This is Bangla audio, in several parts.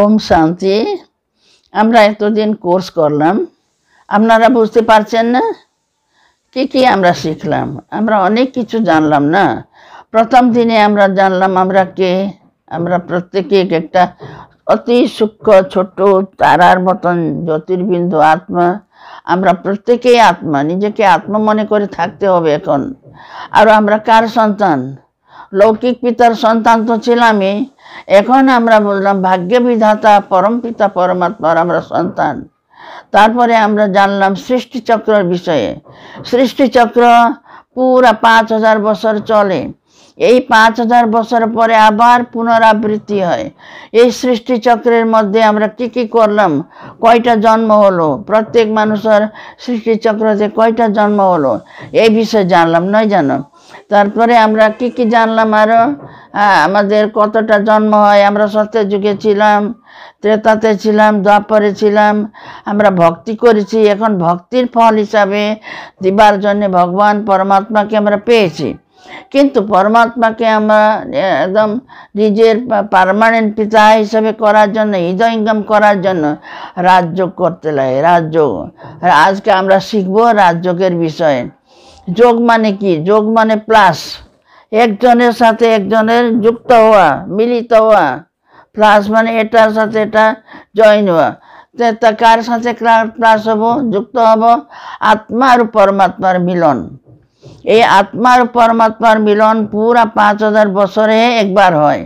ওম শান্তি আমরা এতদিন কোর্স করলাম আপনারা বুঝতে পারছেন না কি কি আমরা শিখলাম আমরা অনেক কিছু জানলাম না প্রথম দিনে আমরা জানলাম আমরা কে আমরা প্রত্যেকে একটা অতি সূক্ষ্ম ছোট তারার মতন জ্যোতির্বিন্দু আত্মা আমরা প্রত্যেকেই আত্মা নিজেকে আত্মা মনে করে থাকতে হবে এখন আর আমরা কার সন্তান লৌকিক পিতার সন্তান তো ছিলামই এখন আমরা বললাম ভাগ্য বিধাতা পরম পিতা পরমাত্মার আমরা সন্তান তারপরে আমরা জানলাম সৃষ্টিচক্রের বিষয়ে সৃষ্টিচক্র পুরা পাঁচ হাজার বছর চলে এই পাঁচ হাজার বছর পরে আবার পুনরাবৃত্তি হয় এই সৃষ্টিচক্রের মধ্যে আমরা কি কি করলাম কয়টা জন্ম হলো প্রত্যেক মানুষের চক্রতে কয়টা জন্ম হলো এই বিষয়ে জানলাম নয় জানো তারপরে আমরা কি কি জানলাম আরও আমাদের কতটা জন্ম হয় আমরা সত্যের যুগে ছিলাম ত্রেতাতে ছিলাম দ্বাপরে ছিলাম আমরা ভক্তি করেছি এখন ভক্তির ফল হিসাবে দিবার জন্য ভগবান পরমাত্মাকে আমরা পেয়েছি কিন্তু পরমাত্মাকে আমরা একদম নিজের পারমানেন্ট পিতা হিসেবে করার জন্য হৃদয়ঙ্গম করার জন্য রাজযোগ করতে লাগে রাজযোগ আজকে আমরা শিখবো রাজযোগের বিষয়ে যোগ মানে কি যোগ মানে প্লাস একজনের সাথে একজনের যুক্ত হওয়া মিলিত হওয়া প্লাস মানে এটার সাথে এটা জয়েন হওয়া তা কার সাথে প্লাস হব যুক্ত হব আত্মা আর পরমাত্মার মিলন এই আত্মার পরমাত্মার মিলন পুরা পাঁচ হাজার বছরে একবার হয়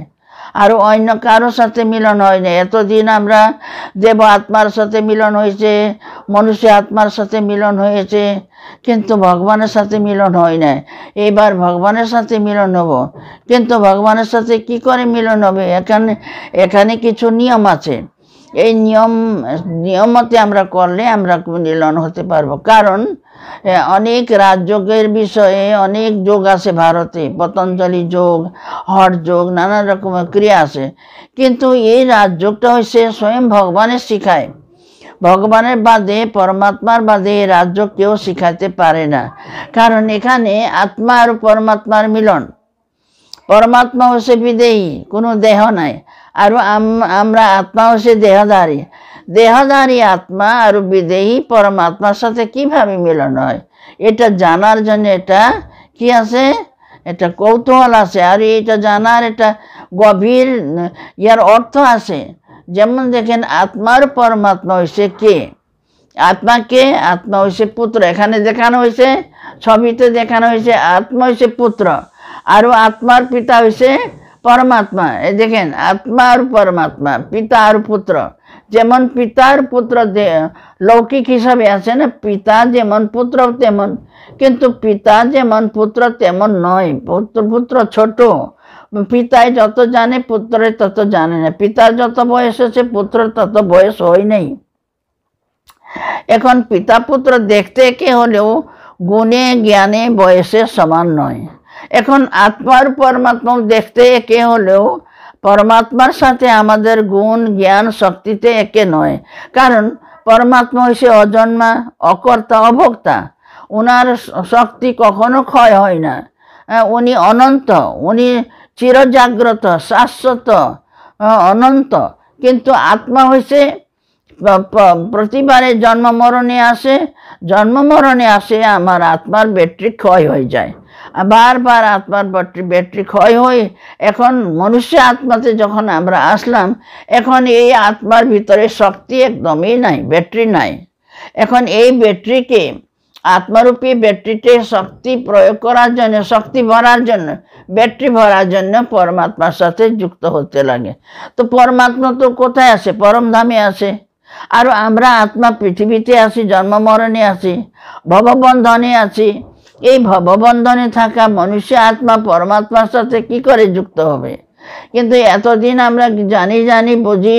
আর অন্য কারো সাথে মিলন হয় না এতদিন আমরা দেব আত্মার সাথে মিলন হয়েছে মনুষ্য আত্মার সাথে মিলন হয়েছে কিন্তু ভগবানের সাথে মিলন হয় না এবার ভগবানের সাথে মিলন হব কিন্তু ভগবানের সাথে কি করে মিলন হবে এখানে এখানে কিছু নিয়ম আছে এই নিয়ম নিয়ম মতে আমরা করলে আমরা মিলন হতে পারবো কারণ অনেক রাজযোগের বিষয়ে অনেক যোগ আছে ভারতে পতঞ্জলি যোগ হট যোগ নানা রকমের ক্রিয়া আছে কিন্তু এই রাজযোগটা হচ্ছে স্বয়ং ভগবানের শিখায় ভগবানের বাদে পরমাত্মার বাদে এই রাজ্য কেউ শিখাতে পারে না কারণ এখানে আত্মা আর পরমাত্মার মিলন পরমাত্মা হচ্ছে বিদেহী কোনো দেহ নাই আর আমরা আত্মা হচ্ছে দেহধারী দেহধারী আত্মা আর বিদেহী পরমাত্মার সাথে কিভাবে মিলন হয় এটা জানার জন্য এটা কি আছে এটা কৌতূহল আছে আর এটা জানার এটা গভীর ইয়ার অর্থ আছে যেমন দেখেন আত্মার পরমাত্মা হয়েছে কে আত্মাকে আত্মা হয়েছে পুত্র এখানে দেখানো হয়েছে ছবিতে দেখানো হয়েছে আত্মা হয়েছে পুত্র আর আত্মার পিতা হয়েছে পরমাত্মা দেখেন আত্মা আর পরমাত্মা পিতা আর পুত্র যেমন পিতার পুত্র লৌকিক হিসাবে আছে না পিতা যেমন পুত্র তেমন কিন্তু পিতা যেমন পুত্র তেমন নয় পুত্র পুত্র ছোট পিতায় যত জানে পুত্রে তত জানে না পিতার যত বয়স হচ্ছে পুত্র তত বয়স হয় নাই এখন পিতা পুত্র দেখতে কে হলেও গুণে জ্ঞানে বয়সে সমান নয় এখন আত্মার পরমাত্মা দেখতে কে হলেও পরমাত্মার সাথে আমাদের গুণ জ্ঞান শক্তিতে একে নয় কারণ পরমাত্মা হয়েছে অজন্মা অকর্তা অভোক্তা ওনার শক্তি কখনো ক্ষয় হয় না উনি অনন্ত উনি চিরজাগ্রত শাশ্বত অনন্ত কিন্তু আত্মা হয়েছে প্রতিবারে জন্ম মরণে আসে জন্ম মরণে আসে আমার আত্মার ব্যাটারি ক্ষয় হয়ে যায় বারবার আত্মার ব্যাটারি ব্যাটারি ক্ষয় হয়ে এখন মনুষ্য আত্মাতে যখন আমরা আসলাম এখন এই আত্মার ভিতরে শক্তি একদমই নাই ব্যাটারি নাই এখন এই ব্যাটারিকে আত্মারূপী ব্যাটারিতে শক্তি প্রয়োগ করার জন্য শক্তি ভরার জন্য ব্যাটারি ভরার জন্য পরমাত্মার সাথে যুক্ত হতে লাগে তো পরমাত্মা তো কোথায় আছে পরম ধামে আছে আর আমরা আত্মা পৃথিবীতে আছি জন্ম মরণে আছি ভববন্ধনে আছি এই ভববন্ধনে থাকা মনুষ্য আত্মা পরমাত্মার সাথে কি করে যুক্ত হবে কিন্তু এতদিন আমরা জানি জানি বুঝি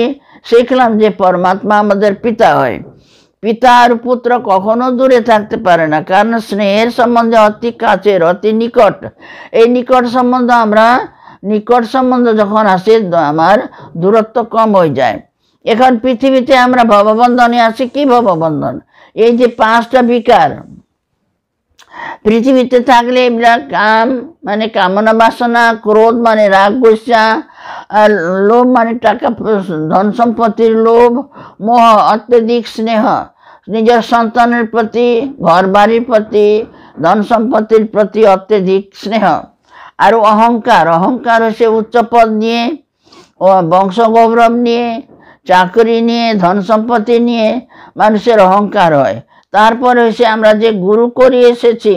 শিখলাম যে পরমাত্মা আমাদের পিতা হয় পিতা আর পুত্র কখনো দূরে থাকতে পারে না কারণ স্নেহের সম্বন্ধে অতি কাছের অতি নিকট এই নিকট সম্বন্ধ আমরা নিকট সম্বন্ধ যখন আসে আমার দূরত্ব কম হয়ে যায় এখন পৃথিবীতে আমরা ভববন্ধনে আছি কি ভববন্ধন এই যে পাঁচটা বিকার পৃথিবীতে থাকলে এইবিলাক কাম মানে কামনা বাসনা ক্রোধ মানে রাগ গুসা লোভ মানে টাকা ধন সম্পত্তির লোভ মোহ অত্যধিক স্নেহ নিজের সন্তানের প্রতি ঘর বাড়ির প্রতি ধন সম্পত্তির প্রতি অত্যধিক স্নেহ আর অহংকার অহংকার হচ্ছে উচ্চ পদ নিয়ে ও বংশগৌরব নিয়ে চাকরি নিয়ে ধন সম্পত্তি নিয়ে মানুষের অহংকার হয় তারপর এসে আমরা যে গুরু করে এসেছি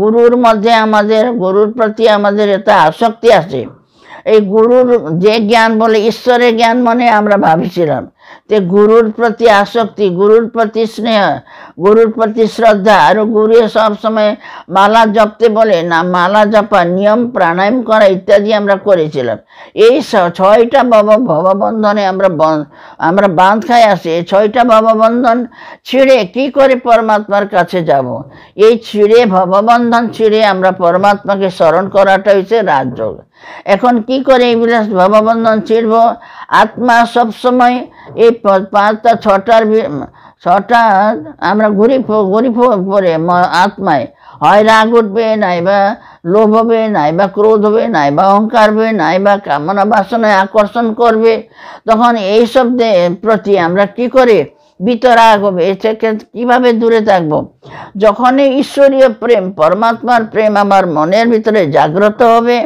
গুরুর মধ্যে আমাদের গুরুর প্রতি আমাদের এটা আসক্তি আছে এই গুরুর যে জ্ঞান বলে ঈশ্বরের জ্ঞান মনে আমরা ভাবিছিলাম তে গুরুর প্রতি আসক্তি গুরুর প্রতি স্নেহ গুরুর প্রতি শ্রদ্ধা আর গুরু সবসময় মালা জপতে বলে না মালা জপা নিয়ম প্রাণায়াম করা ইত্যাদি আমরা করেছিলাম এই ছয়টা ভব ভববন্ধনে আমরা আমরা বাঁধ খাই আসি এই ছয়টা ভববন্ধন ছিঁড়ে কি করে পরমাত্মার কাছে যাব। এই ছিঁড়ে ভববন্ধন ছিঁড়ে আমরা পরমাত্মাকে স্মরণ করাটা হয়েছে রাজযোগ এখন কি করে এই বিলাস ভববন্ধন ছিড়ব আত্মা সবসময় এই পাঁচটা ছটার ছটা আমরা ঘুরি ঘুরি পরে আত্মায় হয় রাগ উঠবে নাইবা লোভ হবে নাইবা ক্রোধ হবে নাইবা অহংকার হবে নাইবা কামনা বাসনায় আকর্ষণ করবে তখন এই শব্দের প্রতি আমরা কি করে বিতরাগ হবে এ থেকে কীভাবে দূরে থাকব যখনই ঈশ্বরীয় প্রেম পরমাত্মার প্রেম আমার মনের ভিতরে জাগ্রত হবে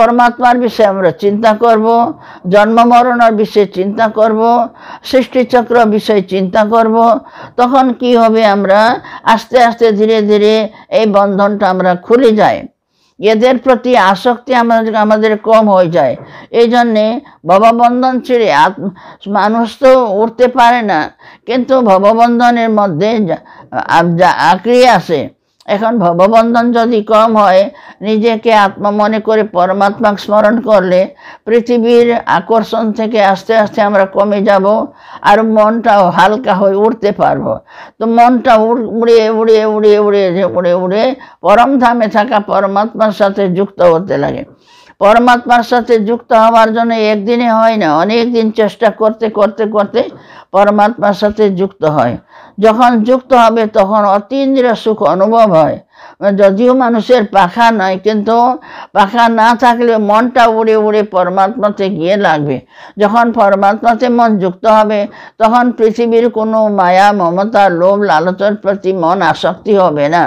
পরমাত্মার বিষয়ে আমরা চিন্তা করব জন্ম মরণের বিষয়ে চিন্তা করব সৃষ্টিচক্র বিষয়ে চিন্তা করব তখন কি হবে আমরা আস্তে আস্তে ধীরে ধীরে এই বন্ধনটা আমরা খুলে যায় এদের প্রতি আসক্তি আমাদের আমাদের কম হয়ে যায় এই জন্যে ভববন্ধন ছেড়ে মানুষ তো উঠতে পারে না কিন্তু ভববন্ধনের মধ্যে আক্রিয়া আসে এখন ভববন্ধন যদি কম হয় নিজেকে আত্মা মনে করে পরমাত্মাক স্মরণ করলে পৃথিবীর আকর্ষণ থেকে আস্তে আস্তে আমরা কমে যাব আর মনটাও হালকা হয়ে উঠতে পারব তো মনটা উড়িয়ে উড়িয়ে উড়িয়ে উড়িয়ে উড়ে উড়ে পরমধামে থাকা পরমাত্মার সাথে যুক্ত হতে লাগে পরমাত্মার সাথে যুক্ত হওয়ার জন্য একদিনে হয় না অনেক দিন চেষ্টা করতে করতে করতে পরমাত্মার সাথে যুক্ত হয় যখন যুক্ত হবে তখন অতীন্দ্র সুখ অনুভব হয় যদিও মানুষের পাখা নয় কিন্তু পাখা না থাকলে মনটা উড়ে উড়ে পরমাত্মাতে গিয়ে লাগবে যখন পরমাত্মাতে মন যুক্ত হবে তখন পৃথিবীর কোনো মায়া মমতা লোভ লালচর প্রতি মন আসক্তি হবে না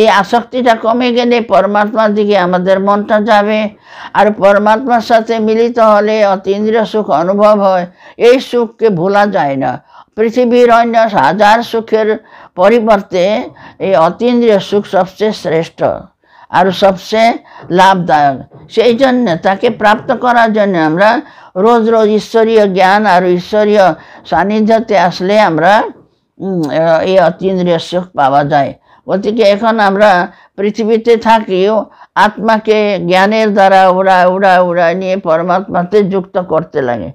এই আসক্তিটা কমে গেলে পরমাত্মার দিকে আমাদের মনটা যাবে আর পরমাত্মার সাথে মিলিত হলে অতীন্দ্রিয় সুখ অনুভব হয় এই সুখকে ভোলা যায় না পৃথিবীর অন্য হাজার সুখের পরিবর্তে এই অতীন্দ্রিয় সুখ সবচেয়ে শ্রেষ্ঠ আর সবচেয়ে লাভদায়ক সেই জন্য তাকে প্রাপ্ত করার জন্য আমরা রোজ রোজ ঈশ্বরীয় জ্ঞান আর ঈশ্বরীয় সান্নিধ্যতে আসলে আমরা এই অতীন্দ্রিয় সুখ পাওয়া যায় গতিকে এখন আমরা পৃথিবীতে থাকিও আত্মাকে জ্ঞানের দ্বারা উড়া উড়া উড়া নিয়ে পরমাত্মাতে যুক্ত করতে লাগে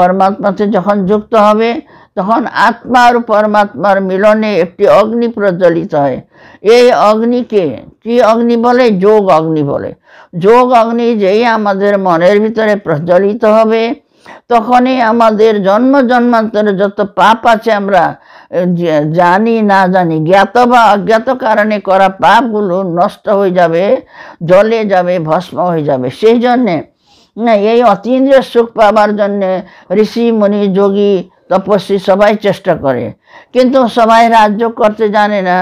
পরমাত্মাতে যখন যুক্ত হবে তখন আত্মা আর পরমাত্মার মিলনে একটি অগ্নি প্রজ্বলিত হয় এই অগ্নিকে কি অগ্নি বলে যোগ অগ্নি বলে যোগ অগ্নি যেই আমাদের মনের ভিতরে প্রজ্বলিত হবে তখনই আমাদের জন্ম জন্মান্তরে যত পাপ আছে আমরা জানি না জানি জ্ঞাত বা অজ্ঞাত কারণে করা পাপগুলো নষ্ট হয়ে যাবে জলে যাবে ভস্ম হয়ে যাবে সেই জন্যে এই অতীন্দ্রিয় সুখ পাবার জন্যে ঋষি মুনি যোগী তপস্বী সবাই চেষ্টা করে কিন্তু সবাই রাজ্য করতে জানে না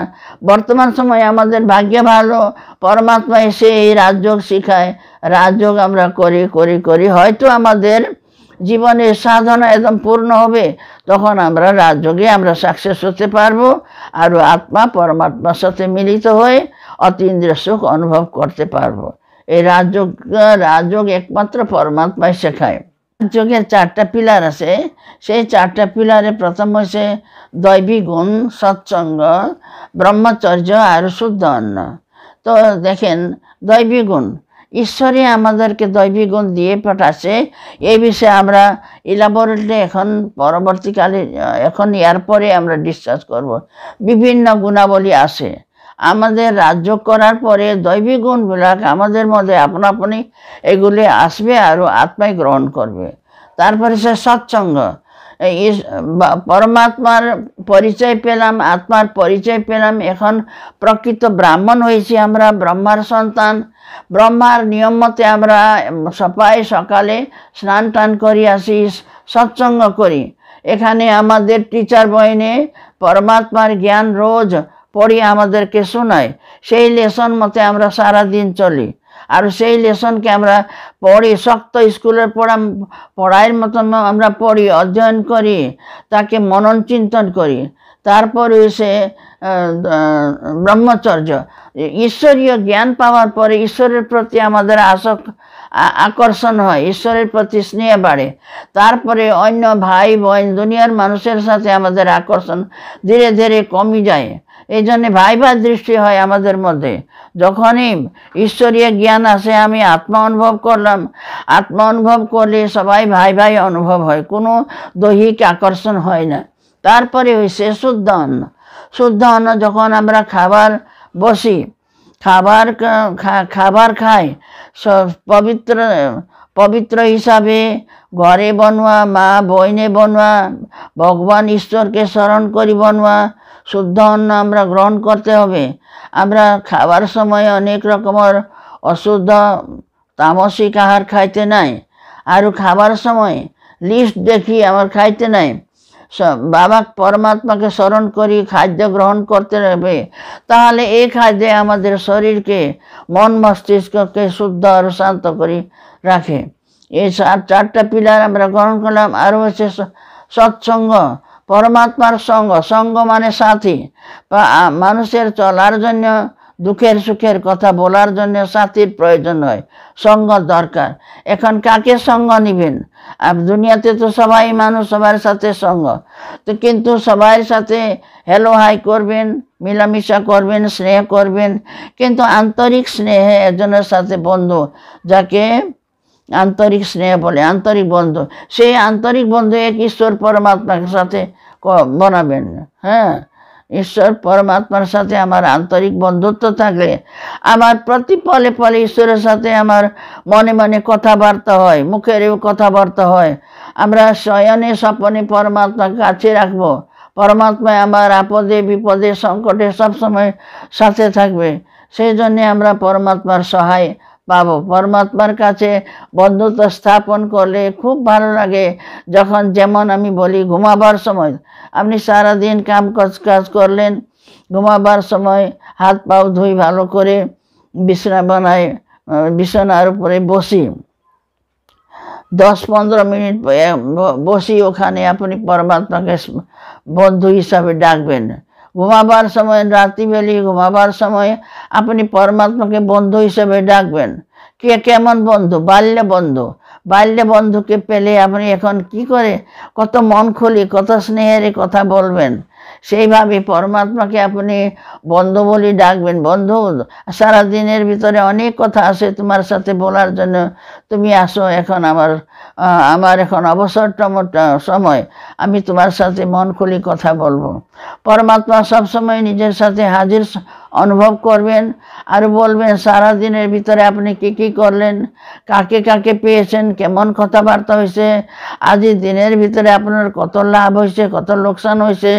বর্তমান সময়ে আমাদের ভাগ্য ভালো পরমাত্মা এসে এই রাজযোগ শিখায় রাজযোগ আমরা করি করি করি হয়তো আমাদের জীবনের সাধনা একদম পূর্ণ হবে তখন আমরা রাজযোগে আমরা সাকসেস হতে পারবো আর আত্মা পরমাত্মার সাথে মিলিত হয়ে অতীন্দ্রিয় সুখ অনুভব করতে পারবো এই রাজযোগ রাজযোগ একমাত্র পরমাত্মাই শেখায় যোগের চারটা পিলার আছে সেই চারটা পিলারে প্রথম হয়েছে দৈবী গুণ সৎসঙ্গ ব্রহ্মচর্য আর শুদ্ধ অন্ন তো দেখেন দৈবী গুণ ঈশ্বরই আমাদেরকে দৈবী গুণ দিয়ে পাঠাচ্ছে এই বিষয়ে আমরা ইলাবোরেটলি এখন পরবর্তীকালে এখন এরপরে আমরা ডিসচার্জ করব। বিভিন্ন গুণাবলী আছে আমাদের রাজ্য করার পরে দৈবী গুণবিলাক আমাদের মধ্যে আপন আপনি এগুলি আসবে আর আত্মায় গ্রহণ করবে তারপরে সে সৎসঙ্গ পরমাত্মার পরিচয় পেলাম আত্মার পরিচয় পেলাম এখন প্রকৃত ব্রাহ্মণ হয়েছি আমরা ব্রহ্মার সন্তান ব্রহ্মার নিয়ম মতে আমরা সপায় সকালে স্নান টান করি আসি সৎসঙ্গ করি এখানে আমাদের টিচার বয়নে পরমাত্মার জ্ঞান রোজ পড়ি আমাদেরকে শোনায় সেই লেসন মতে আমরা সারাদিন চলি আর সেই লেসনকে আমরা পড়ি শক্ত স্কুলের পড়া পড়াইয়ের মতন আমরা পড়ি অধ্যয়ন করি তাকে মনন চিন্তন করি তারপরে সে ব্রহ্মচর্য ঈশ্বরীয় জ্ঞান পাওয়ার পরে ঈশ্বরের প্রতি আমাদের আসক আকর্ষণ হয় ঈশ্বরের প্রতি স্নেহ বাড়ে তারপরে অন্য ভাই বোন দুনিয়ার মানুষের সাথে আমাদের আকর্ষণ ধীরে ধীরে কমে যায় এই জন্যে ভাইবার দৃষ্টি হয় আমাদের মধ্যে যখনই ঈশ্বরীয় জ্ঞান আসে আমি আত্মা অনুভব করলাম আত্মা অনুভব করলে সবাই ভাই ভাই অনুভব হয় কোনো দৈহিক আকর্ষণ হয় না তারপরে হয়েছে শুদ্ধ অন্ন শুদ্ধ অন্ন যখন আমরা খাবার বসি খাবার খাবার খাই পবিত্র পবিত্র হিসাবে ঘরে বনোয়া মা বইনে বনোয়া ভগবান ঈশ্বরকে স্মরণ করি বনোয়া শুদ্ধ অন্ন আমরা গ্রহণ করতে হবে আমরা খাবার সময় অনেক রকমের অশুদ্ধ তামসিক আহার খাইতে নাই আর খাবার সময় লিস্ট দেখি আমার খাইতে নাই বাবা পরমাত্মাকে স্মরণ করি খাদ্য গ্রহণ করতে হবে তাহলে এই খাদ্যে আমাদের শরীরকে মন মস্তিষ্ককে শুদ্ধ আর শান্ত করে রাখে এই চারটা পিলার আমরা গ্রহণ করলাম আরও হচ্ছে সৎসঙ্গ পরমাত্মার সঙ্গ সঙ্গ মানে সাথী মানুষের চলার জন্য দুঃখের সুখের কথা বলার জন্য সাথীর প্রয়োজন হয় সঙ্গ দরকার এখন কাকে সঙ্গ নিবেন আর দুনিয়াতে তো সবাই মানুষ সবার সাথে সঙ্গ তো কিন্তু সবার সাথে হ্যালো হাই করবেন মিলামিশা করবেন স্নেহ করবেন কিন্তু আন্তরিক স্নেহে একজনের সাথে বন্ধু যাকে আন্তরিক স্নেহ বলে আন্তরিক বন্ধু সেই আন্তরিক বন্ধু এক ঈশ্বর পরমাত্মার সাথে বনাবেন হ্যাঁ ঈশ্বর পরমাত্মার সাথে আমার আন্তরিক বন্ধুত্ব থাকলে আমার প্রতি পলে পলে ঈশ্বরের সাথে আমার মনে মনে কথাবার্তা হয় মুখেরও কথাবার্তা হয় আমরা শয়নে স্বপনে পরমাত্মাকে কাছে রাখবো পরমাত্মায় আমার আপদে বিপদে সংকটে সবসময় সাথে থাকবে সেই জন্যে আমরা পরমাত্মার সহায় পাবো পরমাত্মার কাছে বন্ধুত্ব স্থাপন করলে খুব ভালো লাগে যখন যেমন আমি বলি ঘুমাবার সময় আপনি সারাদিন কাম কাজ কাজ করলেন ঘুমাবার সময় হাত পাও ধুই ভালো করে বিছনা বানায় বিছানার উপরে বসি দশ পনেরো মিনিট বসি ওখানে আপনি পরমাত্মাকে বন্ধু হিসাবে ডাকবেন ঘুমাবার সময় রাত্রিবেলি ঘুমাবার সময় আপনি পরমাত্মাকে বন্ধু হিসেবে ডাকবেন কে কেমন বন্ধু বাল্য বন্ধু বাল্য বন্ধুকে পেলে আপনি এখন কি করে কত মন খুলি কত স্নেহের কথা বলবেন সেইভাবে পরমাত্মাকে আপনি বন্ধ বলি ডাকবেন বন্ধু সারা দিনের ভিতরে অনেক কথা আছে তোমার সাথে বলার জন্য তুমি আসো এখন আমার আমার এখন অবসর সময় আমি তোমার সাথে মন খুলি কথা বলবো পরমাত্মা সবসময় নিজের সাথে হাজির অনুভব করবেন আর বলবেন সারা দিনের ভিতরে আপনি কি কি করলেন কাকে কাকে পেয়েছেন কেমন কথাবার্তা হয়েছে আজ দিনের ভিতরে আপনার কত লাভ হয়েছে কত লোকসান হয়েছে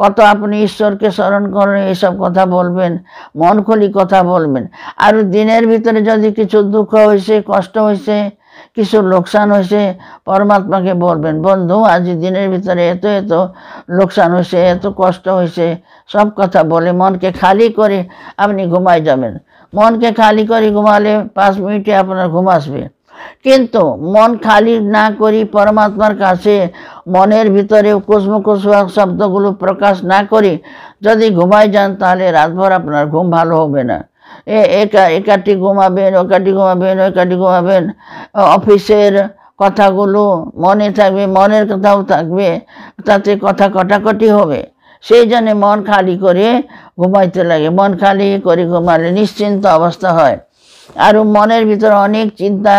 কত আপনি ঈশ্বরকে স্মরণ করেন এইসব কথা বলবেন মন খুলি কথা বলবেন আর দিনের ভিতরে যদি কিছু দুঃখ হয়েছে কষ্ট হয়েছে কিছু লোকসান হয়েছে পরমাত্মাকে বলবেন বন্ধু আজ দিনের ভিতরে এত এত লোকসান হয়েছে এত কষ্ট হয়েছে সব কথা বলে মনকে খালি করে আপনি ঘুমাই যাবেন মনকে খালি করে ঘুমালে পাঁচ মিনিটে আপনার ঘুম আসবে কিন্তু মন খালি না করি পরমাত্মার কাছে মনের ভিতরে কুসমুকুস শব্দগুলো প্রকাশ না করি যদি ঘুমাই যান তাহলে রাতভর আপনার ঘুম ভালো হবে না একা একাটি ঘুমাবেন ওকাটি ঘুমাবেন ওইকাটি ঘুমাবেন অফিসের কথাগুলো মনে থাকবে মনের কথাও থাকবে তাতে কথা কটাকটি হবে সেই জন্যে মন খালি করে ঘুমাইতে লাগে মন খালি করে ঘুমালে নিশ্চিন্ত অবস্থা হয় আর মনের ভিতর অনেক চিন্তা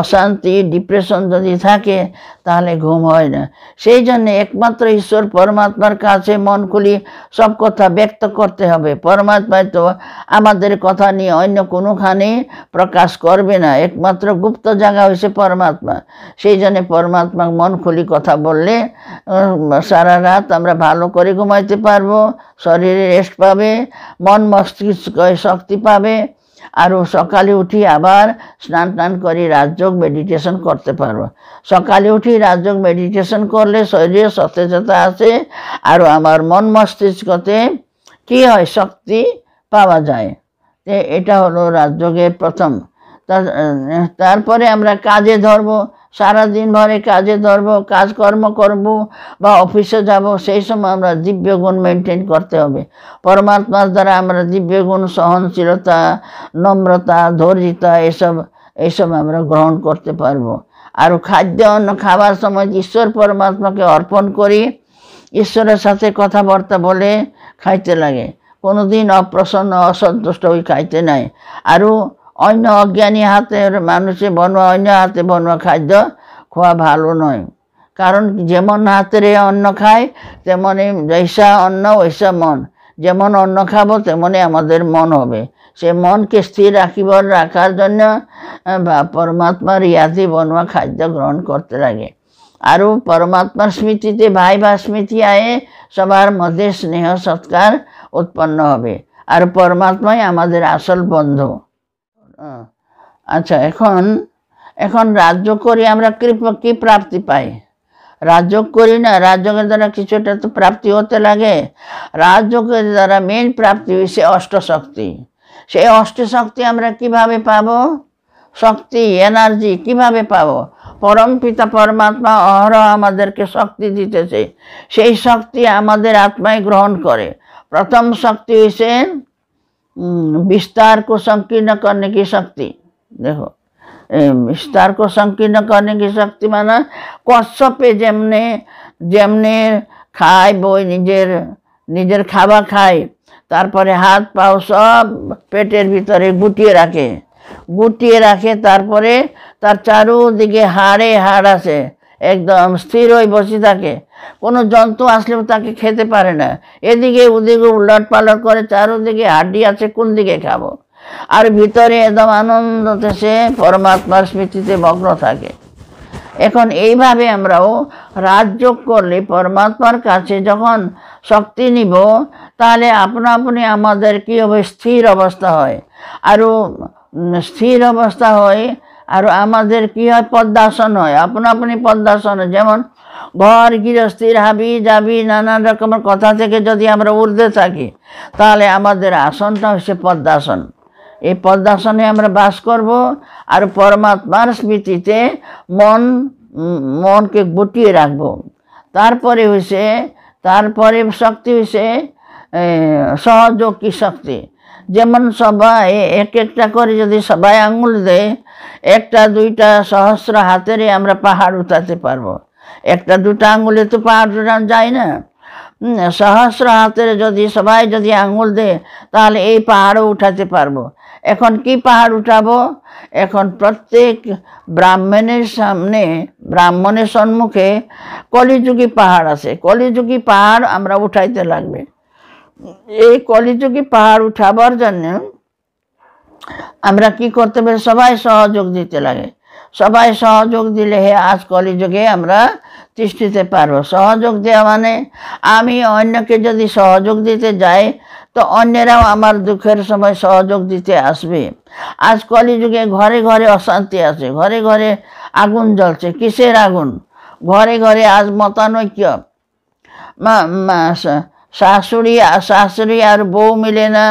অশান্তি ডিপ্রেশন যদি থাকে তাহলে ঘুম হয় না সেই জন্য একমাত্র ঈশ্বর পরমাত্মার কাছে মন খুলি সব কথা ব্যক্ত করতে হবে পরমাত্মায় তো আমাদের কথা নিয়ে অন্য কোনোখানে প্রকাশ করবে না একমাত্র গুপ্ত জায়গা হয়েছে পরমাত্মা সেই জন্য পরমাত্মা মন খুলি কথা বললে সারা রাত আমরা ভালো করে ঘুমাইতে পারবো শরীরে রেস্ট পাবে মন মস্তিষ্ক শক্তি পাবে আরও সকালে উঠি আবার স্নান টান করে রাজযোগ মেডিটেশন করতে পারবো সকালে উঠি রাজযোগ মেডিটেশন করলে শরীরে সতেজতা আছে আর আমার মন মস্তিষ্কতে কী হয় শক্তি পাওয়া যায় এটা হলো রাজযোগের প্রথম তারপরে আমরা কাজে ধরবো সারাদিন ভরে কাজে ধরবো কাজকর্ম করব বা অফিসে যাব সেই সময় আমরা দিব্যগুণ মেনটেন করতে হবে পরমাত্মার দ্বারা আমরা দিব্যগুণ সহনশীলতা নম্রতা ধৈর্যতা এসব এসব আমরা গ্রহণ করতে পারবো আর খাদ্য অন্য খাবার সময় ঈশ্বর পরমাত্মাকে অর্পণ করি ঈশ্বরের সাথে কথাবার্তা বলে খাইতে লাগে কোনো দিন অপ্রসন্ন অসন্তুষ্ট হয়ে খাইতে নাই আর অন্য অজ্ঞানী হাতে মানুষে বনোয়া অন্য হাতে বনোয়া খাদ্য খোয়া ভালো নয় কারণ যেমন হাতের অন্ন খায় তেমনি জৈসা অন্ন ওইসা মন যেমন অন্ন খাবো তেমনি আমাদের মন হবে সে মনকে স্থির রাখিব রাখার জন্য পরমাত্মার ইয়াদি বনোয়া খাদ্য গ্রহণ করতে লাগে আর পরমাত্মার স্মৃতিতে ভাই বা স্মৃতি আয়ে সবার মধ্যে স্নেহ সৎকার উৎপন্ন হবে আর পরমাত্মাই আমাদের আসল বন্ধু আচ্ছা এখন এখন রাজ্য করি আমরা কী প্রাপ্তি পাই রাজ্য করি না রাজ্যের দ্বারা কিছুটা তো প্রাপ্তি হতে লাগে রাজ্যের দ্বারা মেন প্রাপ্তি হয়েছে অষ্টশক্তি সেই অষ্টশক্তি আমরা কিভাবে পাব শক্তি এনার্জি কিভাবে পাবো পরম পিতা পরমাত্মা অহরহ আমাদেরকে শক্তি দিতেছে সেই শক্তি আমাদের আত্মায় গ্রহণ করে প্রথম শক্তি হয়েছে विस्तार को संकीर्ण करने की शक्ति देखो विस्तार को संकीर्ण करने की शक्ति माना কশ্যপে যেমনে যেমনে খায় বই নিজের নিজের খাবার খায় তারপরে হাত পাও সব পেটের ভিতরে গুটিয়ে রাখে গুটিয়ে রাখে তারপরে তার চারুদিকে হাড়ে হাড় আছে একদম স্থির হয়ে বসে থাকে কোনো জন্তু আসলেও তাকে খেতে পারে না এদিকে ওদিকে উল্লট পালট করে চারোদিকে হাড্ডি আছে কোন দিকে খাবো আর ভিতরে একদম আনন্দতে সে পরমাত্মার স্মৃতিতে মগ্ন থাকে এখন এইভাবে আমরাও রাজযোগ করলে পরমাত্মার কাছে যখন শক্তি নিব তাহলে আপনা আপনি আমাদের কী হবে স্থির অবস্থা হয় আর স্থির অবস্থা হয় আর আমাদের কি হয় পদ্মাসন হয় আপন আপনি পদ্মাসন যেমন ঘর গৃহস্থির হাবি যাবি নানান রকমের কথা থেকে যদি আমরা উর্ধে থাকি তাহলে আমাদের আসনটা হচ্ছে পদ্মাসন এই পদ্মাসনে আমরা বাস করব আর পরমাত্মার স্মৃতিতে মন মনকে গুটিয়ে রাখব তারপরে হয়েছে তারপরে শক্তি হয়েছে সহযোগী শক্তি যেমন সবাই এক একটা করে যদি সবাই আঙুল দেয় একটা দুইটা সহস্র হাতেরে আমরা পাহাড় উঠাতে পারবো একটা দুটা আঙুলে তো পাহাড় উঠানো যায় না সহস্র হাতের যদি সবাই যদি আঙুল দেয় তাহলে এই পাহাড়ও উঠাতে পারবো এখন কি পাহাড় উঠাবো এখন প্রত্যেক ব্রাহ্মণের সামনে ব্রাহ্মণের সম্মুখে কলিযুগী পাহাড় আছে কলিযুগী পাহাড় আমরা উঠাইতে লাগবে এই কলিযুগী পাহাড় উঠাবার জন্য আমরা কি করতে পারি সবাই সহযোগ দিতে লাগে সবাই সহযোগ দিলে হে আজ কলিযুগে আমরা তৃষ্টিতে পারবো সহযোগ দেওয়া মানে আমি অন্যকে যদি সহযোগ দিতে যাই তো অন্যেরাও আমার দুঃখের সময় সহযোগ দিতে আসবে আজ কলিযুগে ঘরে ঘরে অশান্তি আছে ঘরে ঘরে আগুন জ্বলছে কিসের আগুন ঘরে ঘরে আজ মতানৈক্য শাশুড়ি শাশুড়ি আর বউ মিলে না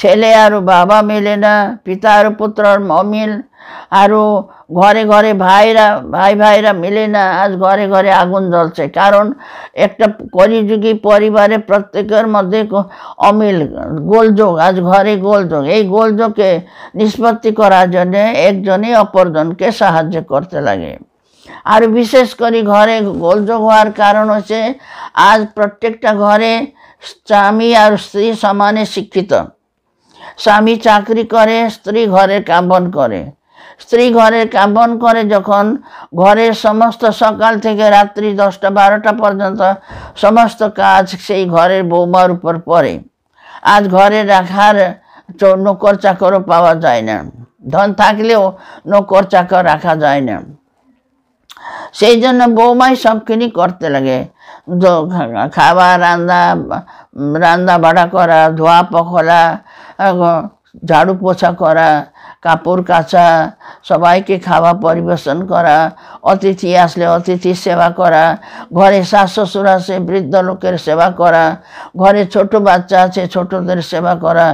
ছেলে আর বাবা মিলে না পিতা আর পুত্র আর মমিল আরও ঘরে ঘরে ভাইরা ভাই ভাইরা মিলে না আজ ঘরে ঘরে আগুন জ্বলছে কারণ একটা করিযুগী পরিবারে প্রত্যেকের মধ্যে অমিল গোলযোগ আজ ঘরে গোলযোগ এই গোলযোগকে নিষ্পত্তি করার জন্যে একজনই অপরজনকে সাহায্য করতে লাগে আর বিশেষ করে ঘরে গোলযোগ হওয়ার কারণ হচ্ছে আজ প্রত্যেকটা ঘরে স্বামী আর স্ত্রী সমানে শিক্ষিত স্বামী চাকরি করে স্ত্রী ঘরের কাম্বন করে স্ত্রী ঘরের কাম্বন করে যখন ঘরের সমস্ত সকাল থেকে রাত্রি দশটা বারোটা পর্যন্ত সমস্ত কাজ সেই ঘরের বৌমার উপর পড়ে আজ ঘরে রাখার নোকর চাকরও পাওয়া যায় না ধন থাকলেও নোকর চাকর রাখা যায় না সেই জন্য বৌমাই সবখিনি করতে লাগে খাওয়া রান্না রান্না বাড়া করা ধোয়া পখলা ঝাড়ু পোছা করা কাপড় কাচা সবাইকে খাওয়া পরিবেশন করা অতিথি আসলে অতিথি সেবা করা ঘরে শাশ শ্বশুর আছে বৃদ্ধ লোকের সেবা করা ঘরে ছোট বাচ্চা আছে ছোটদের সেবা করা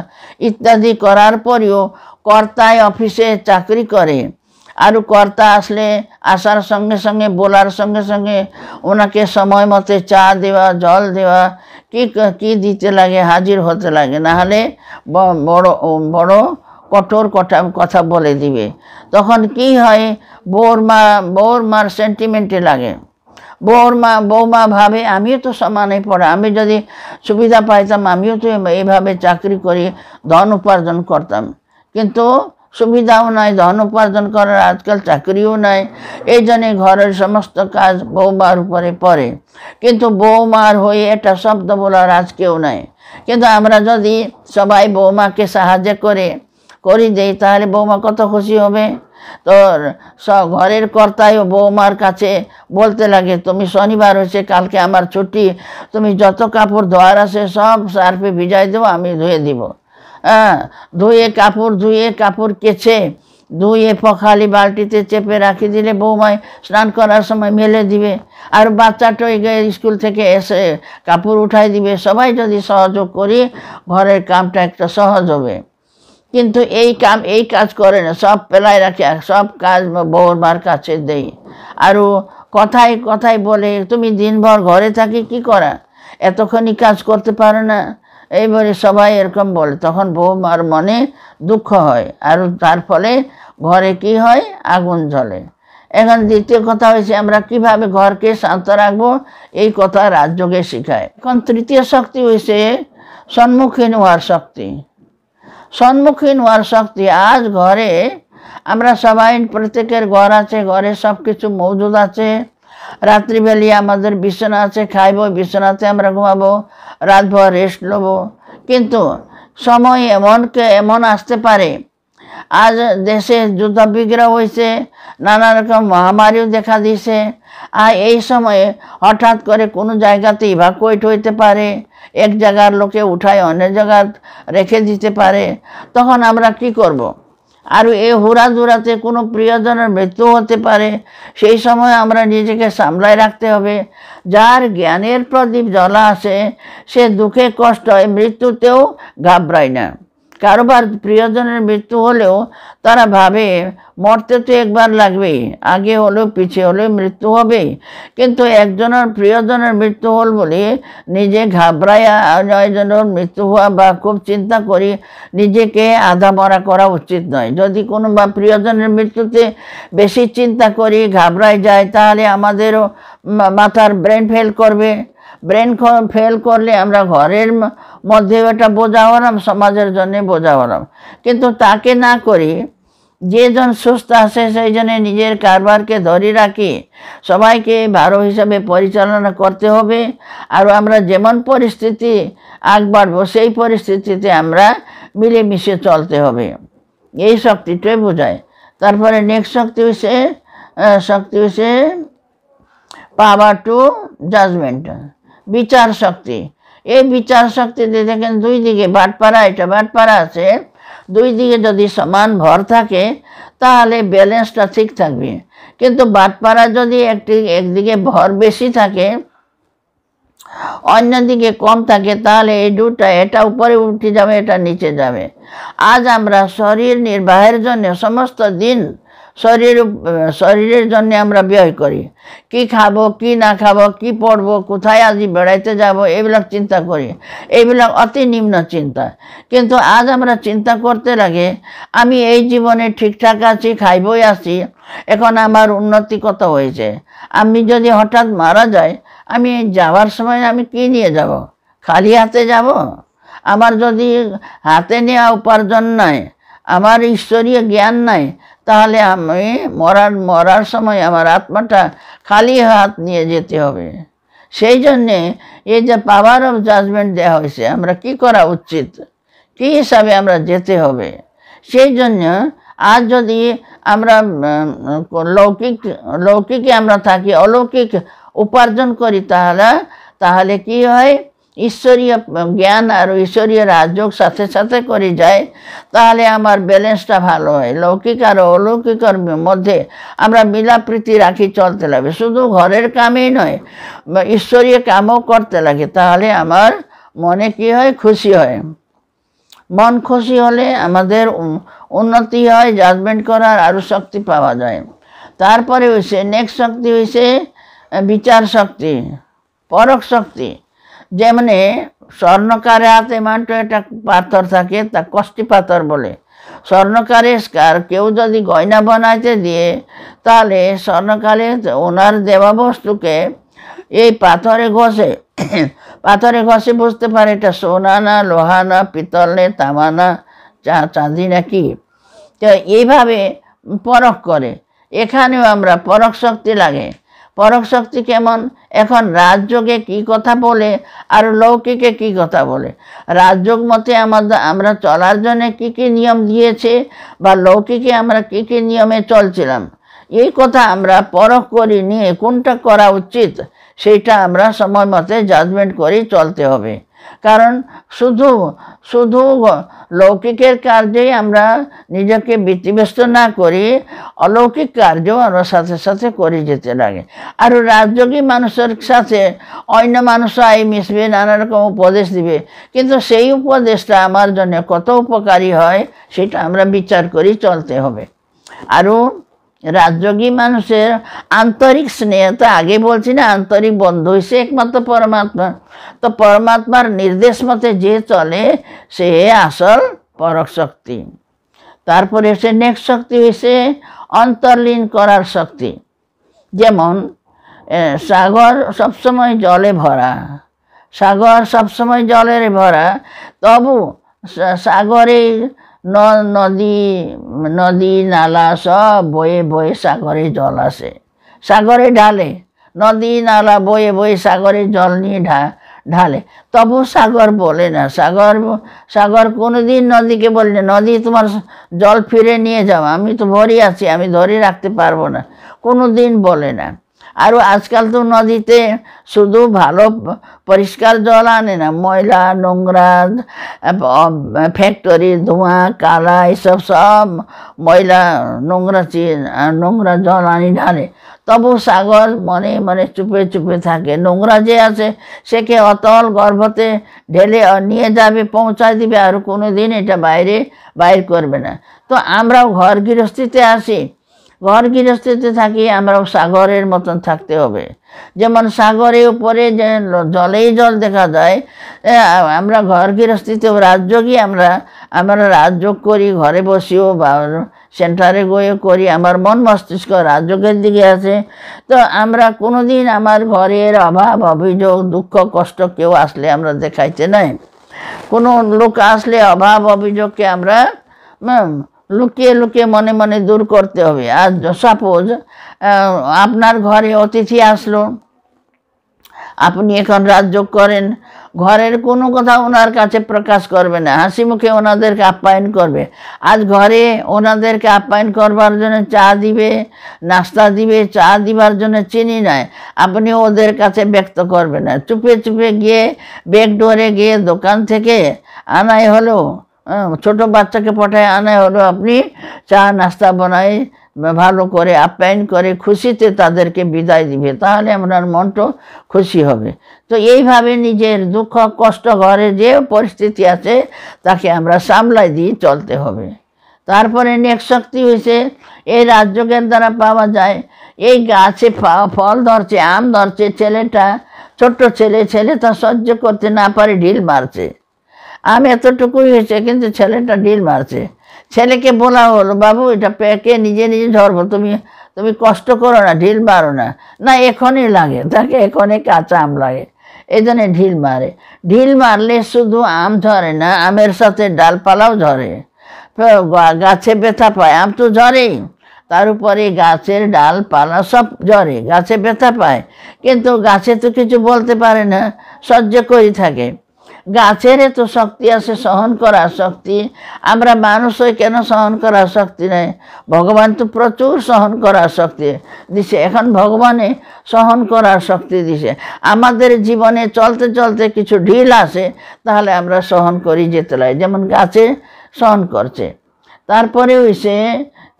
ইত্যাদি করার পরেও কর্তায় অফিসে চাকরি করে আর কর্তা আসলে আসার সঙ্গে সঙ্গে বলার সঙ্গে সঙ্গে ওনাকে সময় মতে চা দেওয়া জল দেওয়া কি কি দিতে লাগে হাজির হতে লাগে নাহলে বড় বড় কঠোর কথা কথা বলে দিবে তখন কি হয় বৌর মা বৌর মার সেন্টিমেন্টে লাগে বৌর মা বৌমা ভাবে আমিও তো সমানে পড়া আমি যদি সুবিধা পাইতাম আমিও তো এইভাবে চাকরি করে ধন উপার্জন করতাম কিন্তু সুবিধাও নাই ধন উপার্জন করার আজকাল চাকরিও নাই এই জন্যে ঘরের সমস্ত কাজ বৌমার উপরে পড়ে কিন্তু বৌমার হয়ে এটা শব্দ বলার আজ কেউ নাই কিন্তু আমরা যদি সবাই বৌমাকে সাহায্য করে করি দেই তাহলে বৌমা কত খুশি হবে তোর ঘরের কর্তায় বৌমার কাছে বলতে লাগে তুমি শনিবার হয়েছে কালকে আমার ছুটি তুমি যত কাপড় ধোয়ার আছে সব সার্ফে ভিজাই দেবো আমি ধুয়ে দিব হ্যাঁ ধুয়ে কাপড় ধুয়ে কাপড় কেছে ধুয়ে পখালি বালতিতে চেপে রাখি দিলে বৌমায় স্নান করার সময় মেলে দিবে আর বাচ্চাটাই স্কুল থেকে এসে কাপড় উঠাই দিবে সবাই যদি সহযোগ করি ঘরের কামটা একটা সহজ হবে কিন্তু এই কাম এই কাজ করে না সব পেলায় রাখে সব কাজ বউর মার কাছে দেই আর কথায় কথায় বলে তুমি দিনভর ঘরে থাকি কি করা এতক্ষণই কাজ করতে পারো না এইবারে সবাই এরকম বলে তখন বৌমার মনে দুঃখ হয় আর তার ফলে ঘরে কি হয় আগুন জ্বলে এখন দ্বিতীয় কথা হয়েছে আমরা কিভাবে ঘরকে শান্ত রাখবো এই কথা রাজযোগে শেখায় এখন তৃতীয় শক্তি হয়েছে সম্মুখীন হওয়ার শক্তি সম্মুখীন হওয়ার শক্তি আজ ঘরে আমরা সবাই প্রত্যেকের ঘর আছে ঘরে সব কিছু মজুদ আছে রাত্রিবেলি আমাদের বিছানা আছে খাইব বিছানাতে আমরা ঘুমাবো রাতভর রেস্ট নেবো কিন্তু সময় এমনকে এমন আসতে পারে আজ দেশে যুদ্ধ বিগ্রহ হয়েছে নানা রকম মহামারীও দেখা দিয়েছে আর এই সময়ে হঠাৎ করে কোনো জায়গাতে ইভাকুয়েট হইতে পারে এক জায়গার লোকে উঠায় অন্য জায়গা রেখে দিতে পারে তখন আমরা কি করব। আর এ হোরাদোরাতে কোনো প্রিয়জনের মৃত্যু হতে পারে সেই সময় আমরা নিজেকে সামলায় রাখতে হবে যার জ্ঞানের প্রদীপ জ্বলা আছে সে দুঃখে কষ্ট হয় মৃত্যুতেও ঘাবড়ায় না কারোবার প্রিয়জনের মৃত্যু হলেও তারা ভাবে মরতে তো একবার লাগবে আগে হলেও পিছিয়ে হলেও মৃত্যু হবে কিন্তু একজনের প্রিয়জনের মৃত্যু হল বলে নিজে ঘাবড়াইয়া একজনের মৃত্যু হওয়া বা খুব চিন্তা করি নিজেকে আধা মরা করা উচিত নয় যদি কোনো বা প্রিয়জনের মৃত্যুতে বেশি চিন্তা করি ঘাবড়ায় যায় তাহলে আমাদেরও মাথার ব্রেন ফেল করবে ব্রেন ফেল করলে আমরা ঘরের মধ্যে ওটা বোঝা হলাম সমাজের জন্যে বোঝা হলাম কিন্তু তাকে না করি যেজন সুস্থ আছে সেই জন্য নিজের কারবারকে ধরে রাখি সবাইকে ভালো হিসাবে পরিচালনা করতে হবে আর আমরা যেমন পরিস্থিতি আগ বাড়বো সেই পরিস্থিতিতে আমরা মিলেমিশে চলতে হবে এই শক্তিটাই বোঝায় তারপরে নেক্সট শক্তি হচ্ছে শক্তি হচ্ছে পাওয়ার টু জাজমেন্ট বিচার শক্তি এই বিচার শক্তিতে দেখেন দুই দিকে বাটপাড়া এটা বাটপাড়া আছে দুই দিকে যদি সমান ভর থাকে তাহলে ব্যালেন্সটা ঠিক থাকবে কিন্তু বাটপাড়া যদি একটি একদিকে ভর বেশি থাকে অন্যদিকে কম থাকে তাহলে এই দুটা এটা উপরে উঠে যাবে এটা নিচে যাবে আজ আমরা শরীর নির্বাহের জন্য সমস্ত দিন শরীর শরীরের জন্য আমরা ব্যয় করি কি খাবো কি না খাবো কি পড়বো কোথায় আজি বেড়াইতে যাব এইবিলাক চিন্তা করি এইবিলাক অতি নিম্ন চিন্তা কিন্তু আজ আমরা চিন্তা করতে লাগে আমি এই জীবনে ঠিকঠাক আছি খাইবই আছি এখন আমার উন্নতি কত হয়েছে আমি যদি হঠাৎ মারা যায় আমি যাওয়ার সময় আমি কি নিয়ে যাব খালি হাতে যাব আমার যদি হাতে নেওয়া উপার্জন নাই আমার ঈশ্বরীয় জ্ঞান নাই তাহলে আমি মরার মরার সময় আমার আত্মাটা খালি হাত নিয়ে যেতে হবে সেই জন্যে এই যে পাওয়ার অফ জাজমেন্ট দেওয়া হয়েছে আমরা কি করা উচিত কী হিসাবে আমরা যেতে হবে সেই জন্য আজ যদি আমরা লৌকিক লৌকিকে আমরা থাকি অলৌকিক উপার্জন করি তাহলে তাহলে কি হয় ঈশ্বরীয় জ্ঞান আর ঈশ্বরীয় রাজযোগ সাথে সাথে করে যায় তাহলে আমার ব্যালেন্সটা ভালো হয় লৌকিক আর অলৌকিকর মধ্যে আমরা মিলাপ্রীতি রাখি চলতে লাগে শুধু ঘরের কামেই নয় ঈশ্বরীয় কামও করতে লাগে তাহলে আমার মনে কী হয় খুশি হয় মন খুশি হলে আমাদের উন্নতি হয় জাজমেন্ট করার আরও শক্তি পাওয়া যায় তারপরে হয়েছে নেক্সট শক্তি হয়েছে বিচার শক্তি পরক শক্তি যেমনি স্বর্ণকারে হাতে মানটো একটা পাথর থাকে তা কষ্টি পাথর বলে স্বর্ণকারেস্কার কেউ যদি গয়না বানাইতে দিয়ে তাহলে স্বর্ণকারে ওনার দেওয়া বস্তুকে এই পাথরে ঘষে পাথরে ঘষে বুঝতে পারে এটা সোনা না লোহা না পিতল নে তামা না চা চাঁদি না কি তো এইভাবে পরখ করে এখানেও আমরা পরখ শক্তি লাগে শক্তি কেমন এখন রাজযোগে কি কথা বলে আর লৌকিকে কি কথা বলে রাজযোগ মতে আমাদের আমরা চলার জন্য কি কি নিয়ম দিয়েছে বা লৌকিকে আমরা কি কি নিয়মে চলছিলাম এই কথা আমরা পরখ করি নিয়ে কোনটা করা উচিত সেটা আমরা সময় মতে জাজমেন্ট করেই চলতে হবে কারণ শুধু শুধু লৌকিকের কার্যেই আমরা নিজেকে বৃত্তিব্যস্ত না করি অলৌকিক কার্যও আমরা সাথে সাথে করে যেতে লাগে আর রাজযোগী মানুষের সাথে অন্য মানুষ আই মিশবে নানা রকম উপদেশ দিবে কিন্তু সেই উপদেশটা আমার জন্য কত উপকারী হয় সেটা আমরা বিচার করি চলতে হবে আর রাজযোগী মানুষের আন্তরিক স্নেহ তো আগে বলছি না আন্তরিক বন্ধু হয়েছে একমাত্র পরমাত্মা তো পরমাত্মার নির্দেশ মতে যে চলে সে আসল পরক শক্তি তারপরে সে নেক্সট শক্তি হয়েছে অন্তর্লীন করার শক্তি যেমন সাগর সবসময় জলে ভরা সাগর সবসময় জলের ভরা তবু সাগরে নদী নদী নালা সব বয়ে বয়ে সাগরে জল আসে সাগরে ঢালে নদী নালা বয়ে বয়ে সাগরে জল নিয়ে ঢা ঢালে তবু সাগর বলে না সাগর সাগর কোনোদিন নদীকে বলে না নদী তোমার জল ফিরে নিয়ে যাও আমি তো ভরি আছি আমি ধরে রাখতে পারবো না কোনো দিন বলে না আর আজকাল তো নদীতে শুধু ভালো পরিষ্কার জল আনে না ময়লা নোংরা ফ্যাক্টরি ধোঁয়া কালা এসব সব ময়লা নোংরা নোংরা জল আনি ঢালে তবু সাগর মনে মনে চুপে চুপে থাকে নোংরা যে আছে সেকে অতল গর্ভতে ঢেলে নিয়ে যাবে পৌঁছায় দিবে আর কোনো দিন এটা বাইরে বাইর করবে না তো আমরাও ঘর গৃহস্থিতে আসি ঘর গৃহস্থিতে থাকি আমরা সাগরের মতন থাকতে হবে যেমন সাগরে উপরে যে জলেই জল দেখা যায় আমরা ঘর গৃহস্থিতে রাজযোগই আমরা আমরা রাজযোগ করি ঘরে বসিও বা সেন্টারে গিয়ে করি আমার মন মস্তিষ্ক রাজযোগের দিকে আছে তো আমরা কোনো দিন আমার ঘরের অভাব অভিযোগ দুঃখ কষ্ট কেউ আসলে আমরা দেখাইতে নাই কোনো লোক আসলে অভাব অভিযোগকে আমরা লুকিয়ে লুকিয়ে মনে মনে দূর করতে হবে আর সাপোজ আপনার ঘরে অতিথি আসলো আপনি এখন রাজযোগ করেন ঘরের কোনো কথা ওনার কাছে প্রকাশ করবে না হাসি মুখে ওনাদেরকে আপ্যায়ন করবে আজ ঘরে ওনাদেরকে আপ্যায়ন করবার জন্য চা দিবে নাস্তা দিবে চা দিবার জন্য চিনি নাই আপনি ওদের কাছে ব্যক্ত করবে না চুপে চুপে গিয়ে বেগ ডোরে গিয়ে দোকান থেকে আনাই হলো ছোট বাচ্চাকে পাঠায় আনা হলো আপনি চা নাস্তা বানাই ভালো করে আপ্যায়ন করে খুশিতে তাদেরকে বিদায় দিবে তাহলে আপনার মনটা খুশি হবে তো এইভাবে নিজের দুঃখ কষ্ট ঘরে যে পরিস্থিতি আছে তাকে আমরা সামলাই দিয়ে চলতে হবে তারপরে নেক শক্তি হয়েছে এই রাজযোগের দ্বারা পাওয়া যায় এই গাছে ফল ধরছে আম ধরছে ছেলেটা ছোট্ট ছেলে ছেলে তা সহ্য করতে না পারে ঢিল মারছে আমি এতটুকুই হয়েছে কিন্তু ছেলেটা ডিল মারছে ছেলেকে বলা হলো বাবু এটা প্যাকে নিজে নিজে ধরবো তুমি তুমি কষ্ট করো না ঢিল মারো না না এখনই লাগে তাকে এখনই কাঁচা আম লাগে এই জন্যে ঢিল মারে ঢিল মারলে শুধু আম ধরে না আমের সাথে ডালপালাও ধরে গাছে ব্যথা পায় আম তো ঝরেই তার উপরে গাছের ডাল পালা সব ঝরে গাছে ব্যথা পায় কিন্তু গাছে তো কিছু বলতে পারে না সহ্য করে থাকে গাছের এত শক্তি আছে সহন করার শক্তি আমরা মানুষ হয়ে কেন সহন করার শক্তি নেই ভগবান তো প্রচুর সহন করার শক্তি দিছে এখন ভগবানে সহন করার শক্তি দিছে আমাদের জীবনে চলতে চলতে কিছু ঢিল আসে তাহলে আমরা সহন করি যেতে লাই যেমন গাছে সহন করছে তারপরে হয়েছে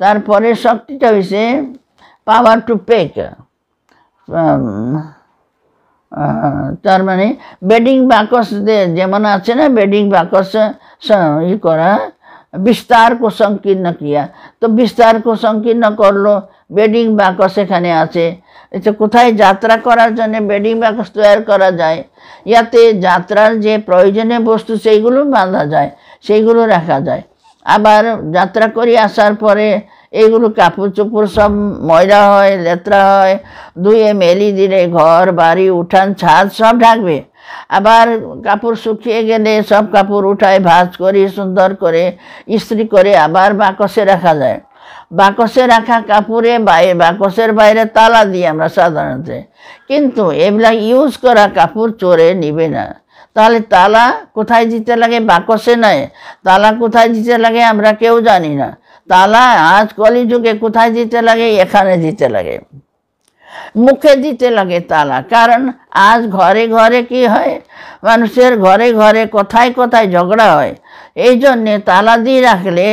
তারপরে শক্তিটা হয়েছে পাওয়ার টু পেক তার মানে বেডিং বাকস যেমন আছে না বেডিং বাকস ই করা বিস্তার কো সংকীর্ণ কিয়া তো বিস্তার কো সংকীর্ণ করলো বেডিং বাকস এখানে আছে এটা কোথায় যাত্রা করার জন্য বেডিং বাকস তৈরি করা যায় ইয়াতে যাত্রার যে প্রয়োজনীয় বস্তু সেইগুলো বাঁধা যায় সেইগুলো রাখা যায় আবার যাত্রা করে আসার পরে এগুলো কাপড় চোপড় সব ময়লা হয় লেতরা হয় ধুয়ে মেলি দিলে ঘর বাড়ি উঠান ছাদ সব ঢাকবে আবার কাপড় শুকিয়ে গেলে সব কাপড় উঠায় ভাজ করে সুন্দর করে ইস্ত্রি করে আবার বাকসে রাখা যায় বাকসে রাখা কাপড়ে বাইরে বাকসের বাইরে তালা দিই আমরা সাধারণত কিন্তু এগুলা ইউজ করা কাপড় চোরে নিবে না তাহলে তালা কোথায় দিতে লাগে বাকসে নয় তালা কোথায় দিতে লাগে আমরা কেউ জানি না তালা আজ কলিযুগে কোথায় দিতে লাগে এখানে দিতে লাগে মুখে দিতে লাগে তালা কারণ আজ ঘরে ঘরে কি হয় মানুষের ঘরে ঘরে কোথায় কোথায় ঝগড়া হয় এই জন্যে তালা দিয়ে রাখলে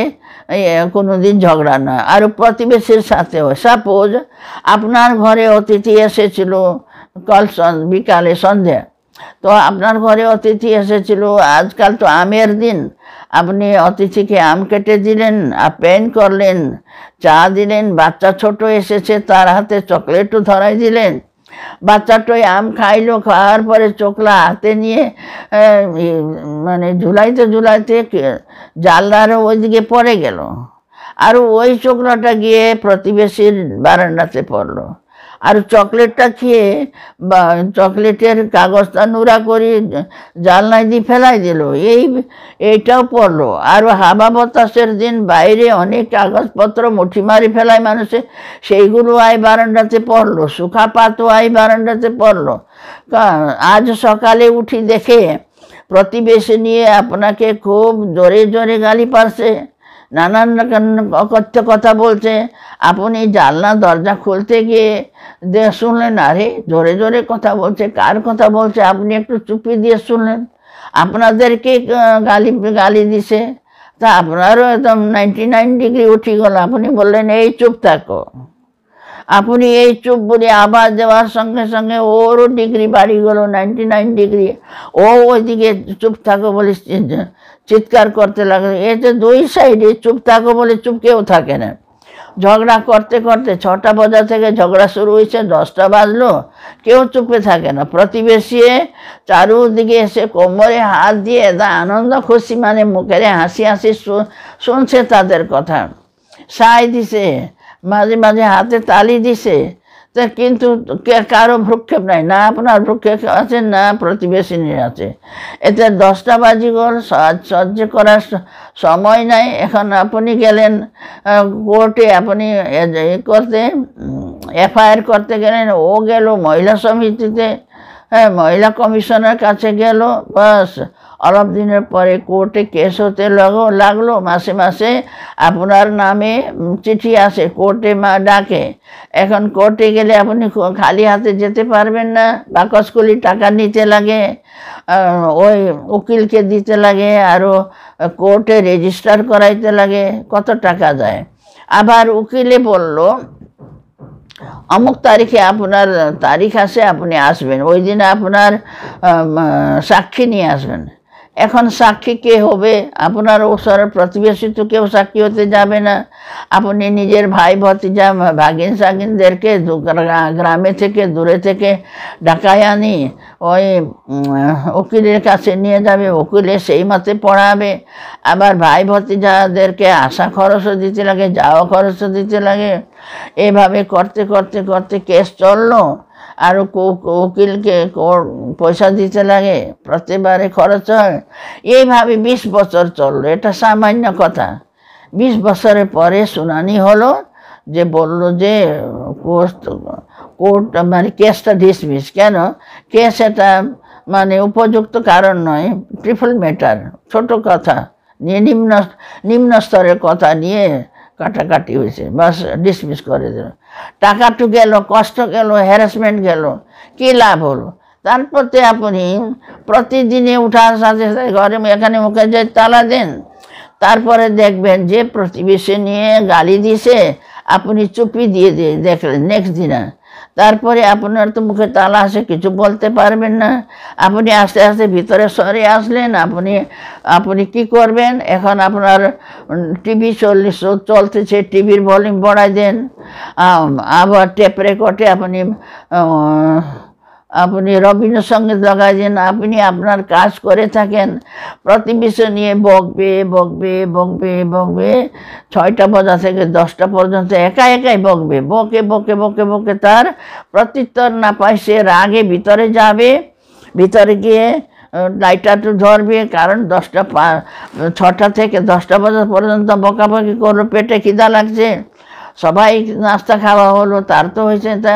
কোনো দিন ঝগড়া নয় আর প্রতিবেশীর সাথে হয় সাপোজ আপনার ঘরে অতিথি এসেছিল কল বিকালে সন্ধ্যা তো আপনার ঘরে অতিথি এসেছিল আজকাল তো আমের দিন আপনি অতিথিকে আম কেটে দিলেন আপেন করলেন চা দিলেন বাচ্চা ছোট এসেছে তার হাতে চকলেটও ধরাই দিলেন বাচ্চাটাই আম খাইলো খাওয়ার পরে চোখলা হাতে নিয়ে মানে ঝুলাইতে ঝুলাইতে জানলার ওইদিকে পড়ে গেল আর ওই চোখলাটা গিয়ে প্রতিবেশীর বারান্দাতে পড়লো আর চকলেটটা খেয়ে বা চকলেটের কাগজটা নোড়া করে জালনায় দিয়ে ফেলাই দিল এই এইটাও পড়লো আর হাবা বাতাসের দিন বাইরে অনেক কাগজপত্র মুঠি মারি ফেলায় মানুষে সেইগুলো আই বারান্ডাতে পড়লো সুখা পাতও আই বারান্ডাতে পড়লো আজ সকালে উঠি দেখে প্রতিবেশী নিয়ে আপনাকে খুব জোরে জোরে গালি পারছে নানান রকম অকথ্য কথা বলছে আপনি জানলা দরজা খুলতে গিয়ে শুনলেন আরে জোরে জোরে কথা বলছে কার কথা বলছে আপনি একটু চুপি দিয়ে শুনলেন আপনাদেরকে গালি গালি দিছে তা আপনারও একদম নাইনটি নাইন ডিগ্রি উঠি গেল আপনি বললেন এই চুপ থাকো আপনি এই চুপ বলে আবার দেওয়ার সঙ্গে সঙ্গে ওরও ডিগ্রি বাড়ি গেল নাইনটি নাইন ডিগ্রি ও ওইদিকে চুপ থাকো বলে চিৎকার করতে লাগলো এতে দুই সাইডে চুপ থাকো বলে চুপ কেউ থাকে না ঝগড়া করতে করতে ছটা বাজার থেকে ঝগড়া শুরু হয়েছে দশটা বাজলো কেউ চুপে থাকে না প্রতিবেশী চারুদিকে এসে কোমরে হাত দিয়ে দা আনন্দ খুশি মানে মুখেরে হাসি হাসি শুনছে তাদের কথা সায় দিছে মাঝে মাঝে হাতে তালি দিছে তা কিন্তু কারো ভ্রুক্ষেপ নাই না আপনার ভ্রুক্ষেপ আছে না প্রতিবেশী আছে এতে দশটা বাজিগর সহ্য করার সময় নাই এখন আপনি গেলেন কোর্টে আপনি করতে এফআইআর করতে গেলেন ও গেল মহিলা সমিতিতে হ্যাঁ মহিলা কমিশনের কাছে গেল বাস অনেক দিনের পরে কোর্টে কেস হতে লাগো লাগলো মাসে মাসে আপনার নামে চিঠি আসে কোর্টে মা ডাকে এখন কোর্টে গেলে আপনি খালি হাতে যেতে পারবেন না বাকসকুলি টাকা নিতে লাগে ওই উকিলকে দিতে লাগে আরও কোর্টে রেজিস্টার করাইতে লাগে কত টাকা যায় আবার উকিলে বলল অমুক তারিখে আপনার তারিখ আছে আপনি আসবেন ওই দিন আপনার সাক্ষী নিয়ে আসবেন এখন সাক্ষী কে হবে আপনার ওসর প্রতিবেশী তো কেউ সাক্ষী হতে যাবে না আপনি নিজের ভাই ভতিজা ভাগিন সাগিনদেরকে গ্রামে থেকে দূরে থেকে ডাকায় আনি ওই উকিলের কাছে নিয়ে যাবে উকিলে সেই মতে পড়াবে আবার ভাই ভতিজাদেরকে আসা খরচও দিতে লাগে যাওয়া খরচও দিতে লাগে এভাবে করতে করতে করতে কেস চললো আর উকিলকে পয়সা দিতে লাগে প্রতিবারে খরচ হয় এইভাবে বিশ বছর চললো এটা সামান্য কথা বিশ বছরের পরে শুনানি হলো যে বলল যে কোর্ট কোর্ট মানে কেসটা ডিসমিস কেন কেস এটা মানে উপযুক্ত কারণ নয় ট্রিপল ম্যাটার ছোট কথা নিয়ে নিম্ন নিম্ন স্তরের কথা নিয়ে কাটাকাটি হয়েছে বাস ডিসমিস করে দিল টাকা তো গেল কষ্ট গেল হ্যারাসমেন্ট গেল কী লাভ হলো তারপর তো আপনি প্রতিদিনে উঠার সাথে সাথে ঘরে এখানে মুখে যে তালা দেন তারপরে দেখবেন যে প্রতিবেশী নিয়ে গালি দিছে আপনি চুপি দিয়ে দিয়ে দেখলেন নেক্সট দিনা তারপরে আপনার তো মুখে তালা আছে কিছু বলতে পারবেন না আপনি আস্তে আস্তে ভিতরে সরে আসলেন আপনি আপনি কি করবেন এখন আপনার টিভি চল্লিশ চলতেছে টিভির ভলিউম বাড়াই দেন আবার টেপ রেকর্ডে আপনি আপনি রবীন্দ্রসঙ্গীত লাগাইছেন আপনি আপনার কাজ করে থাকেন প্রতিবেশী নিয়ে বকবে বকবে বকবে বকবে ছয়টা বাজা থেকে দশটা পর্যন্ত একা একাই বকবে বকে বকে বকে বকে তার প্রত্যুত্তর না পায় সে রাগে ভিতরে যাবে ভিতরে গিয়ে লাইটটা তো ধরবে কারণ দশটা ছটা থেকে দশটা বজা পর্যন্ত বকাবকি করলো পেটে খিদা লাগছে সবাই নাস্তা খাওয়া হলো তার তো হয়েছে তা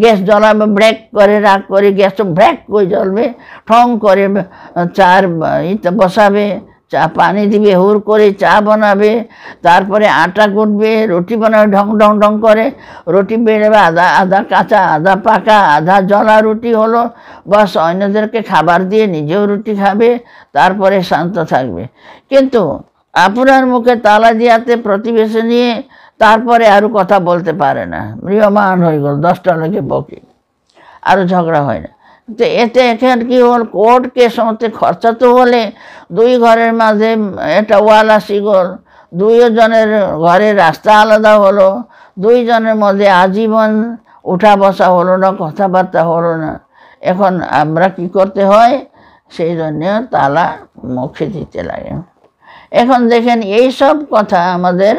গ্যাস জ্বলাবে ব্রেক করে রাগ করে গ্যাস তো ব্রেক করে জ্বলবে ঠং করে চার বসাবে চা পানি দিবে হুর করে চা বানাবে তারপরে আটা গুঁটবে রুটি বানাবে ঢং ঢং ঢং করে রুটি বেরোবে আধা আধা কাঁচা আধা পাকা আধা জলা রুটি হলো বাস অন্যদেরকে খাবার দিয়ে নিজেও রুটি খাবে তারপরে শান্ত থাকবে কিন্তু আপনার মুখে তালা দিয়াতে প্রতিবেশী নিয়ে তারপরে আরও কথা বলতে পারে না মৃহমান হয়ে গেল দশটা লোকে বকি আরও ঝগড়া হয় না তো এতে এখান কি হল কোর্ট কেস মধ্যে খরচা তো হলে দুই ঘরের মাঝে এটা ওয়াল আসি গল দুইজনের ঘরে রাস্তা আলাদা হলো দুইজনের মধ্যে আজীবন উঠা বসা হলো না কথাবার্তা হলো না এখন আমরা কি করতে হয় সেই জন্য তালা মুখে দিতে লাগে এখন দেখেন এই সব কথা আমাদের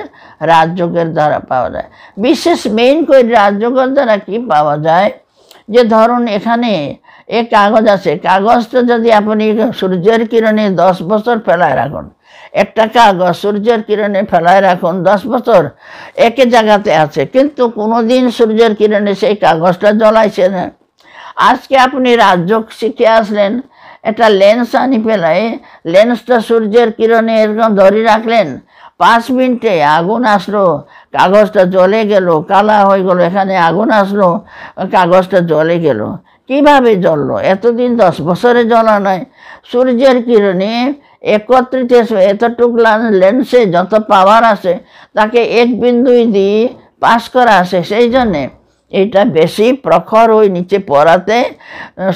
রাজযোগের দ্বারা পাওয়া যায় বিশেষ মেইন করে রাজযোগের দ্বারা কি পাওয়া যায় যে ধরুন এখানে এ কাগজ আছে কাগজটা যদি আপনি সূর্যের কিরণে দশ বছর ফেলায় রাখুন একটা কাগজ সূর্যের কিরণে ফেলায় রাখুন দশ বছর একই জায়গাতে আছে কিন্তু কোনো দিন সূর্যের কিরণে সেই কাগজটা জ্বলাইছে না আজকে আপনি রাজযোগ শিখে আসলেন একটা লেন্স আনি পেলাই লেন্সটা সূর্যের কিরণে এরকম ধরে রাখলেন পাঁচ মিনিটে আগুন আসলো কাগজটা জ্বলে গেল কালা হয়ে গেল এখানে আগুন আসলো কাগজটা জ্বলে গেল কিভাবে জ্বললো এতদিন দশ বছরে জ্বলা নয় সূর্যের কিরণে একত্রিত এতটুক লেন্সে যত পাওয়ার আছে তাকে এক বিন্দুই দিয়ে পাস করা আছে সেই জন্যে এটা বেশি প্রখর ওই নিচে পড়াতে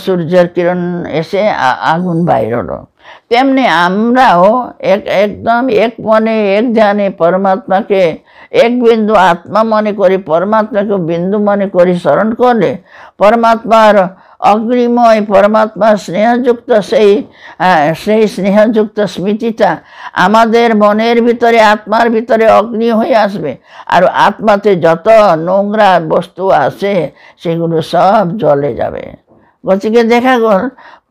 সূর্যের কিরণ এসে আগুন বাইর হলো তেমনি আমরাও এক একদম এক মনে এক জানে পরমাত্মাকে এক বিন্দু আত্মা মনে করি পরমাত্মাকে বিন্দু মনে করি স্মরণ করলে পরমাত্মার অগ্নিময় পরমাত্মার স্নেহযুক্ত সেই সেই স্নেহযুক্ত স্মৃতিটা আমাদের মনের ভিতরে আত্মার ভিতরে অগ্নি হয়ে আসবে আর আত্মাতে যত নোংরা বস্তু আছে সেগুলো সব জলে যাবে গতিকে দেখা গেল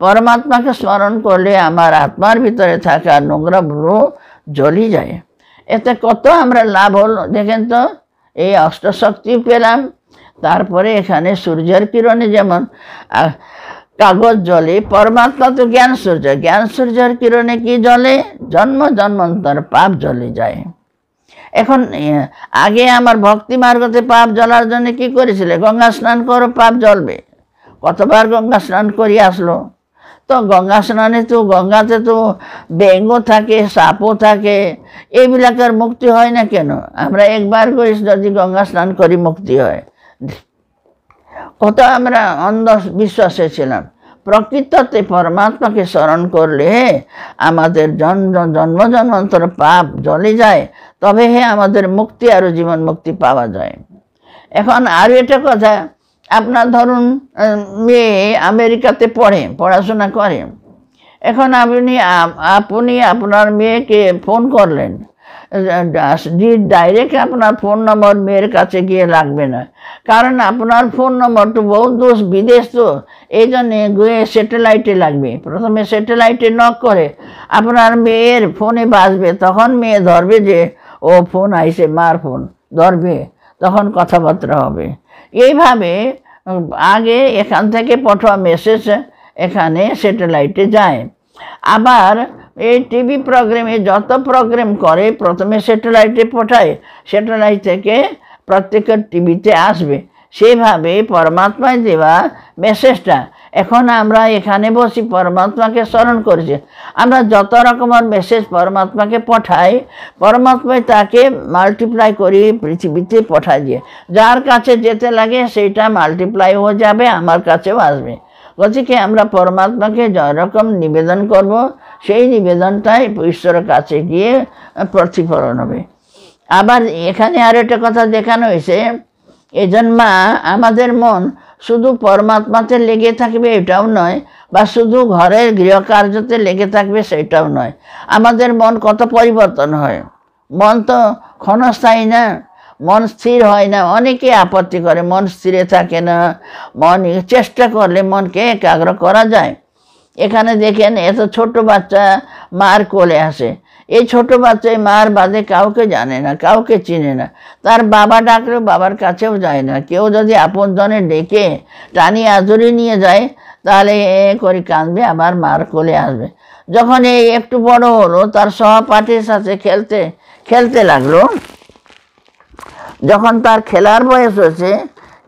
পরমাত্মাকে স্মরণ করলে আমার আত্মার ভিতরে থাকা নোংরা ব্রু জ্বলি যায় এতে কত আমরা লাভ হল দেখেন তো এই অষ্টশক্তি পেলাম তারপরে এখানে সূর্যের কিরণে যেমন কাগজ জলে পরমাত্মা তো জ্ঞান সূর্য জ্ঞান সূর্যের কিরণে কি জলে জন্ম জন্মান্তর পাপ জলে যায় এখন আগে আমার ভক্তি মার্গতে পাপ জলার জন্য কি করেছিলে গঙ্গা স্নান করো পাপ জ্বলবে কতবার গঙ্গা স্নান করি আসলো তো গঙ্গা স্নানে তো গঙ্গাতে তো ব্যাঙ্গ থাকে সাপও থাকে এইবিলাকের মুক্তি হয় না কেন আমরা একবার করি যদি গঙ্গা স্নান করি মুক্তি হয় কত আমরা অন্ধ বিশ্বাসে ছিলাম প্রকৃততে পরমাত্মাকে স্মরণ করলে আমাদের জন্ম জন্ম জন্মান্তর পাপ জ্বলে যায় তবে হে আমাদের মুক্তি আর জীবন মুক্তি পাওয়া যায় এখন আর এটা কথা আপনার ধরুন মেয়ে আমেরিকাতে পড়ে পড়াশোনা করে এখন আপনি আপনি আপনার মেয়েকে ফোন করলেন ডাইরেক্ট আপনার ফোন নম্বর মেয়ের কাছে গিয়ে লাগবে না কারণ আপনার ফোন নম্বর তো বহু দোষ বিদেশ তো এই জন্যে গিয়ে স্যাটেলাইটে লাগবে প্রথমে স্যাটেলাইটে নক করে আপনার মেয়ের ফোনে বাঁচবে তখন মেয়ে ধরবে যে ও ফোন আইসে মার ফোন ধরবে তখন কথাবার্তা হবে এইভাবে আগে এখান থেকে পঠোয়া মেসেজ এখানে স্যাটেলাইটে যায় আবার এই টিভি প্রোগ্রামে যত প্রোগ্রাম করে প্রথমে স্যাটেলাইটে পাঠায় স্যাটেলাইট থেকে প্রত্যেকের টিভিতে আসবে সেইভাবে পরমাত্মায় দেওয়া মেসেজটা এখন আমরা এখানে বসি পরমাত্মাকে স্মরণ করছি আমরা যত রকমের মেসেজ পরমাত্মাকে পাঠাই পরমাত্মায় তাকে মাল্টিপ্লাই করে পৃথিবীতে পাঠাই দিয়ে যার কাছে যেতে লাগে সেটা মাল্টিপ্লাই হয়ে যাবে আমার কাছেও আসবে গতিকে আমরা পরমাত্মাকে যেরকম নিবেদন করব সেই নিবেদনটাই ঈশ্বরের কাছে গিয়ে প্রতিফলন হবে আবার এখানে আর একটা কথা দেখানো হয়েছে এই জন্মা আমাদের মন শুধু পরমাত্মাতে লেগে থাকবে এটাও নয় বা শুধু ঘরের গৃহকার্যতে লেগে থাকবে সেটাও নয় আমাদের মন কত পরিবর্তন হয় মন তো ক্ষণস্থায়ী না মন স্থির হয় না অনেকে আপত্তি করে মন স্থিরে থাকে না মন চেষ্টা করলে মনকে একাগ্র করা যায় এখানে দেখেন এত ছোট বাচ্চা মার কোলে আসে এই ছোট বাচ্চা মার বাদে কাউকে জানে না কাউকে চিনে না তার বাবা ডাকলেও বাবার কাছেও যায় না কেউ যদি আপনজনে ডেকে টানি আজুরি নিয়ে যায় তাহলে এ করে কাঁদবে আবার মার কোলে আসবে যখন এই একটু বড় হলো তার সহপাঠীর সাথে খেলতে খেলতে লাগলো যখন তার খেলার বয়স হয়েছে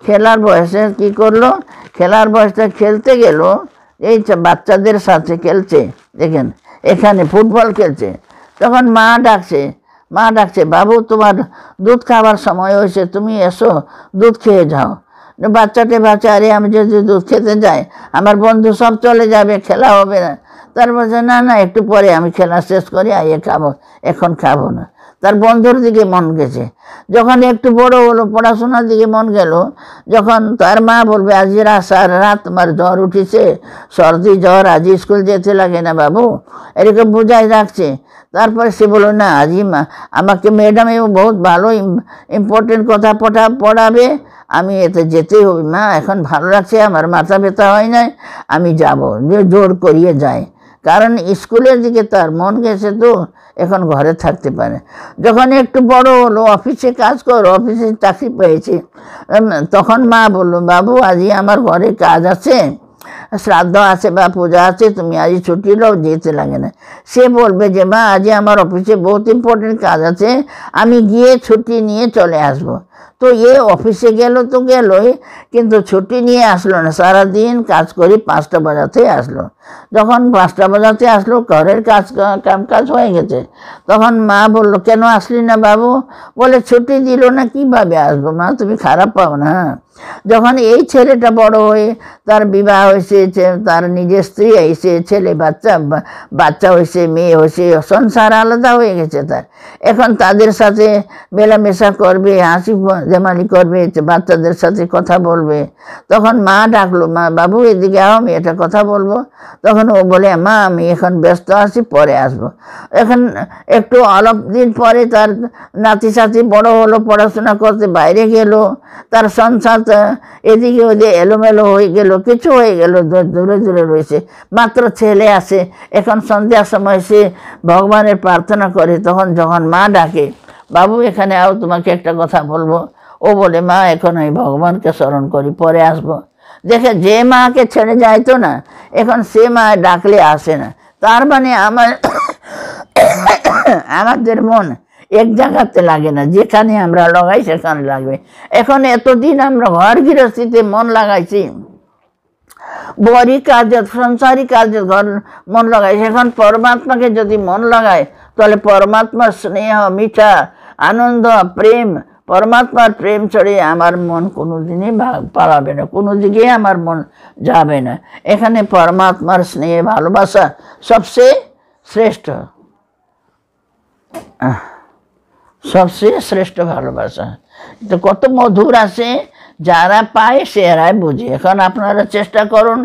খেলার বয়সে কি করলো খেলার বয়সটা খেলতে গেল এই বাচ্চাদের সাথে খেলছে দেখেন এখানে ফুটবল খেলছে তখন মা ডাকছে মা ডাকছে বাবু তোমার দুধ খাবার সময় হয়েছে তুমি এসো দুধ খেয়ে যাও বাচ্চাটে বাচ্চা আরে আমি যদি দুধ খেতে যাই আমার বন্ধু সব চলে যাবে খেলা হবে না তার বলছে না না একটু পরে আমি খেলা শেষ করি আইয়ে খাবো এখন খাবো না তার বন্ধুর দিকে মন গেছে যখন একটু বড় হলো পড়াশোনার দিকে মন গেল যখন তার মা বলবে আজ সার রাত তোমার জ্বর উঠেছে সর্দি জ্বর আজ স্কুল যেতে লাগে না বাবু এরকম বোঝাই রাখছে তারপরে সে বলল না আজই মা আমাকে ম্যাডামেও বহুত ভালো ইম্পর্টেন্ট কথা পড়া পড়াবে আমি এতে যেতেই হবে মা এখন ভালো লাগছে আমার মাথা ব্যথা হয় নাই আমি যাব জোর করিয়ে যায় কারণ স্কুলের দিকে তার মন গেছে তো এখন ঘরে থাকতে পারে যখন একটু বড় হলো অফিসে কাজ কর অফিসে চাকরি পেয়েছি তখন মা বলল বাবু আজই আমার ঘরে কাজ আছে শ্রাদ্ধ আছে বা পূজা আছে তুমি আজ ছুটি লোক যেতে লাগে না সে বলবে যে মা আজ আমার অফিসে বহুত ইম্পর্টেন্ট কাজ আছে আমি গিয়ে ছুটি নিয়ে চলে আসব। তো এ অফিসে গেল তো গেলই কিন্তু ছুটি নিয়ে আসলো না সারাদিন কাজ করি পাঁচটা বাজাতে আসলো যখন পাঁচটা বাজাতে আসলো ঘরের কাজ কাম কাজ হয়ে গেছে তখন মা বলল কেন আসলি না বাবু বলে ছুটি দিল না কীভাবে আসবো মা তুমি খারাপ পাও না হ্যাঁ? যখন এই ছেলেটা বড় হয়ে তার বিবাহ হয়েছে এসেছে তার নিজের স্ত্রী এসে ছেলে বাচ্চা বাচ্চা হয়েছে মেয়ে হয়েছে সংসার আলাদা হয়ে গেছে তার এখন তাদের সাথে মেলামেশা করবে হাসি জামালি করবে বাচ্চাদের সাথে কথা বলবে তখন মা ডাকলো মা বাবু এদিকে আও আমি এটা কথা বলবো তখন ও বলে মা আমি এখন ব্যস্ত আছি পরে আসবো এখন একটু অল্প দিন পরে তার নাতি সাথে বড় হলো পড়াশোনা করতে বাইরে গেল তার সংসার এদিকে ওদিকে এলোমেলো হয়ে গেল কিছু হয়ে গেল দূরে দূরে রয়েছে মাত্র ছেলে আসে এখন সন্ধ্যার সময় সে ভগবানের প্রার্থনা করে তখন যখন মা ডাকে বাবু এখানে আও তোমাকে একটা কথা বলবো ও বলে মা এখন আমি ভগবানকে স্মরণ করি পরে আসবো দেখে যে মাকে ছেড়ে যাইতো না এখন সে মা ডাকলে আসে না তার মানে আমার আমাদের মন এক জায়গাতে লাগে না যেখানে আমরা লাগাই সেখানে লাগবে এখন এতদিন আমরা ঘর গৃহস্থিতে মন লাগাইছি বডি কার্য দপ্তর সঞ্চারি কার্য ঘর মন লাগাইছেন পরমাत्माকে যদি মন লাগায় তাহলে परमात्मा स्नेह অমিতা আনন্দ প্রেম परमात्मा প্রেম ছড়ে আমার মন কোনদিনই ভাগ পাড়াবে না কোন দিকে আমার মন যাবে না এখানে परमात्माর স্নেহ ভালোবাসা সবচেয়ে শ্রেষ্ঠ সবচেয়ে শ্রেষ্ঠ ভালোবাসা কত মধুর আছে যারা পায় সে এরাই বুঝি এখন আপনারা চেষ্টা করুন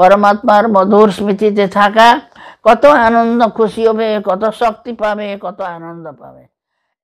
পরমাত্মার মধুর স্মৃতিতে থাকা কত আনন্দ খুশি হবে কত শক্তি পাবে কত আনন্দ পাবে